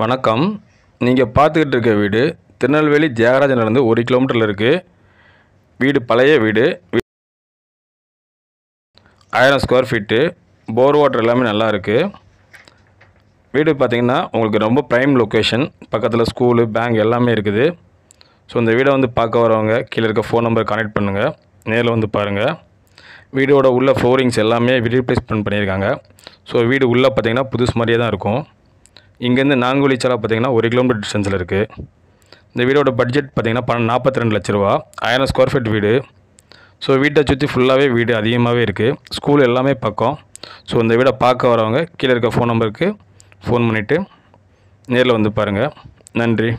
வணக்கம் நீங்கள் பார்த்துக்கிட்டு இருக்க வீடு திருநெல்வேலி தியாகராஜ நடந்து ஒரு கிலோமீட்டரில் இருக்குது வீடு பழைய வீடு ஆயிரம் ஸ்கொயர் ஃபீட்டு போர் வாட்டர் எல்லாமே நல்லா இருக்குது வீடு பார்த்திங்கன்னா உங்களுக்கு ரொம்ப ப்ரைம் லொக்கேஷன் பக்கத்தில் ஸ்கூலு பேங்க் எல்லாமே இருக்குது ஸோ இந்த வீடை வந்து பார்க்க வரவங்க கீழே இருக்க ஃபோன் நம்பர் கனெக்ட் பண்ணுங்கள் நேரில் வந்து பாருங்கள் வீடோட உள்ள ஃப்ளோரிங்ஸ் எல்லாமே ரீப்ளேஸ்மெண்ட் பண்ணியிருக்காங்க ஸோ வீடு உள்ளே பார்த்திங்கன்னா புதுசு மாதிரியே தான் இருக்கும் இங்கேருந்து நான்குழிச்சாலை பார்த்திங்கன்னா ஒரு கிலோமீட்டர் டிஸ்டன்ஸில் இருக்குது இந்த வீடோட பட்ஜெட் பார்த்திங்கன்னா பணம் நாற்பத்தி ரெண்டு லட்ச ரூபா ஆயிரம் ஸ்கொயர் ஃபீட் வீடு ஸோ வீட்டை சுற்றி ஃபுல்லாகவே வீடு அதிகமாகவே இருக்குது ஸ்கூல் எல்லாமே பக்கம் ஸோ இந்த வீடை பார்க்க வரவங்க கீழே இருக்க ஃபோன் நம்பருக்கு ஃபோன் பண்ணிவிட்டு நேரில் வந்து பாருங்கள் நன்றி